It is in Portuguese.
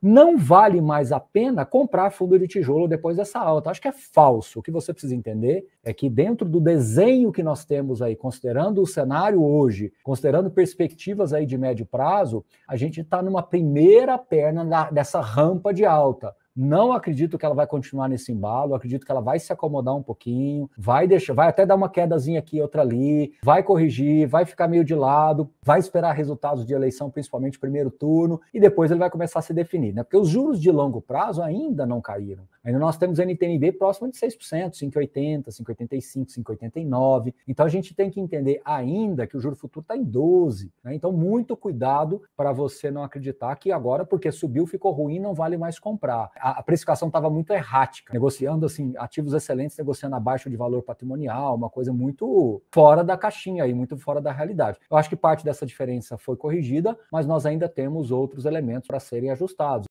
não vale mais a pena comprar fundo de tijolo depois dessa alta. Acho que é falso. O que você precisa entender é que, dentro do desenho que nós temos aí, considerando o cenário hoje, considerando perspectivas aí de médio prazo, a gente está numa primeira perna dessa rampa de alta. Não acredito que ela vai continuar nesse embalo, acredito que ela vai se acomodar um pouquinho, vai deixar, vai até dar uma quedazinha aqui, outra ali, vai corrigir, vai ficar meio de lado, vai esperar resultados de eleição, principalmente primeiro turno, e depois ele vai começar a se definir, né? Porque os juros de longo prazo ainda não caíram. Ainda nós temos NTNB próximo de 6%, 5,80, 5,85, 5,89. Então a gente tem que entender ainda que o juro futuro está em 12. Né? Então, muito cuidado para você não acreditar que agora, porque subiu, ficou ruim, não vale mais comprar a, precificação estava muito errática, negociando assim ativos excelentes, negociando abaixo de valor patrimonial, uma coisa muito fora da caixinha e muito fora da realidade. Eu acho que parte dessa diferença foi corrigida, mas nós ainda temos outros elementos para serem ajustados.